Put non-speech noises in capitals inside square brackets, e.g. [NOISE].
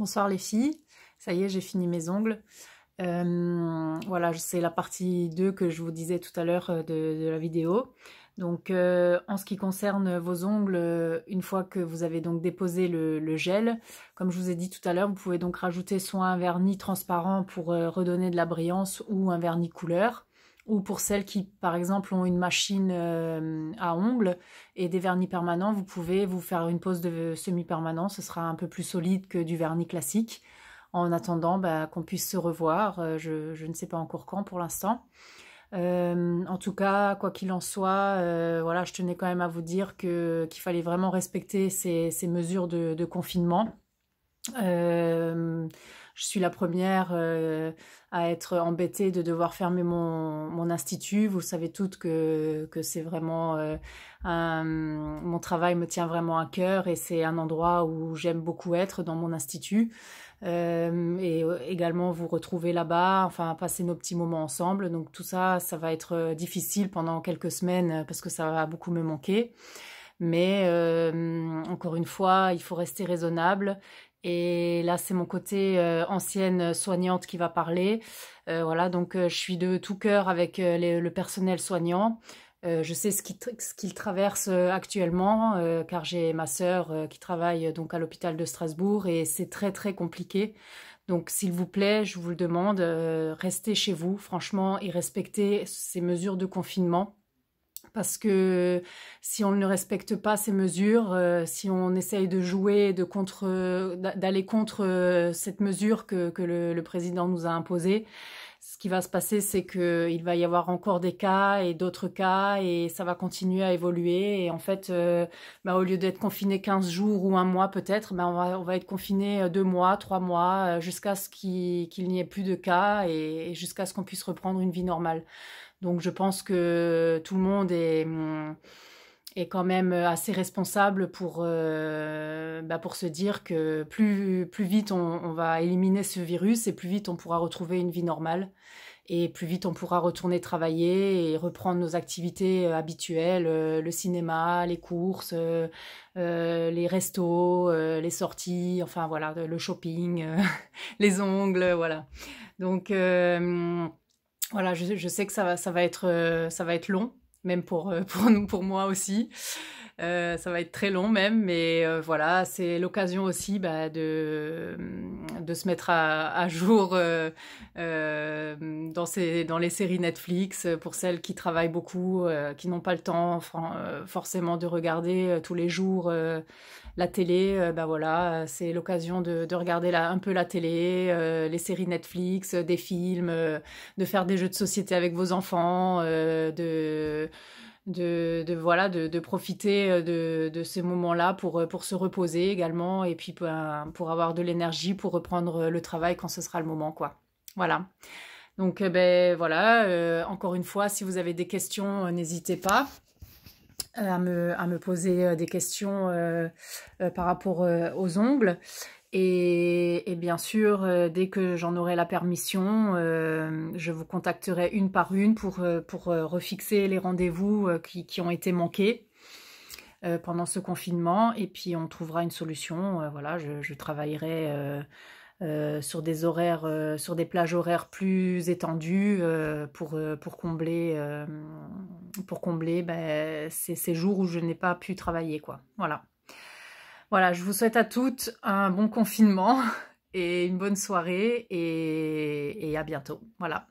Bonsoir les filles, ça y est j'ai fini mes ongles. Euh, voilà, c'est la partie 2 que je vous disais tout à l'heure euh, de, la vidéo. Donc euh, en ce qui concerne vos ongles, une fois que vous avez donc déposé le, gel, comme je vous ai dit tout à l'heure, vous pouvez donc rajouter soit un vernis transparent pour redonner de la brillance ou un vernis couleur. Ou pour celles qui, par exemple, ont une machine euh, à ongles et des vernis permanents, vous pouvez vous faire une pose de semi-permanent. Ce sera un peu plus solide que du vernis classique. En attendant bah, qu'on puisse se revoir, euh, je, ne sais pas encore quand pour l'instant. Euh, en tout cas, quoi qu'il en soit, voilà, je tenais quand même à vous dire qu'il fallait vraiment respecter ces, mesures de, confinement je suis la première euh, à être embêtée de devoir fermer mon, institut. Vous savez toutes que, que c'est vraiment... Euh, mon travail me tient vraiment à cœur et c'est un endroit où j'aime beaucoup être dans mon institut. Euh, et également vous retrouver là-bas, enfin passer nos petits moments ensemble. Donc tout ça, ça va être difficile pendant quelques semaines parce que ça va beaucoup me manquer. Mais euh, encore une fois, il faut rester raisonnable. Et là, c'est mon côté euh, ancienne soignante qui va parler. Euh, voilà, donc je suis de tout cœur avec le personnel soignant. je sais ce qu'il traverse actuellement, car j'ai ma sœur qui travaille donc à l'hôpital de Strasbourg et c'est très très compliqué. Donc, s'il vous plaît, je vous le demande, euh, restez chez vous, franchement, et respectez ces mesures de confinement parce que si on ne respecte pas ces mesures, euh, si on essaye de jouer, de contre, d'aller contre euh, cette mesure que, le, président nous a imposée, ce qui va se passer, c'est que il va y avoir encore des cas et d'autres cas et ça va continuer à évoluer. Et en fait, euh, bah, au lieu d'être confiné 15 jours ou un mois peut-être, bah, on, va, être confiné euh, deux mois, trois mois, euh, jusqu'à ce qu'il n'y ait plus de cas et, jusqu'à ce qu'on puisse reprendre une vie normale. Donc je pense que tout le monde est... Hum, est quand même euh, assez responsable pour, euh, bah pour se dire que plus, plus vite on, va éliminer ce virus et plus vite on pourra retrouver une vie normale et plus vite on pourra retourner travailler et reprendre nos activités euh, habituelles, le cinéma, les courses, les restos, les sorties, enfin voilà, le shopping, [LAUGHS] les ongles, voilà. Donc voilà, je, je, sais que ça va, ça va être, ça va être long même euh, [LAUGHS] pour, nous, pour moi aussi. Euh, ça va être très long même, mais euh, voilà, c'est l'occasion aussi bah, de, de se mettre à, jour dans, dans les séries Netflix, euh, pour celles qui travaillent beaucoup, euh, qui n'ont pas le temps euh, forcément de regarder tous les jours la télé, ben voilà, c'est l'occasion de, regarder un peu la télé, les séries Netflix, des films, de faire des jeux de société avec vos enfants, de... De, voilà de, profiter de, ces moments-là pour, pour se reposer également et puis pour, ben, pour avoir de l'énergie pour reprendre le travail quand ce sera le moment quoi. Voilà. Donc, eh ben voilà, euh, encore une fois, si vous avez des questions, euh, n'hésitez pas euh, à me, poser des questions par rapport aux ongles. Et, bien sûr, dès que j'en aurai la permission, je vous contacterai une par une pour, refixer les rendez-vous qui, ont été manqués pendant ce confinement. Et puis, on trouvera une solution. voilà, je travaillerai euh, sur des horaires, euh, sur des plages horaires plus étendues euh, pour, pour combler, pour combler ben, ces, ces, jours où je n'ai pas pu travailler. Quoi. Voilà. voilà, je vous souhaite à toutes un bon confinement [LAUGHS] et une bonne soirée et, et à bientôt. Voilà.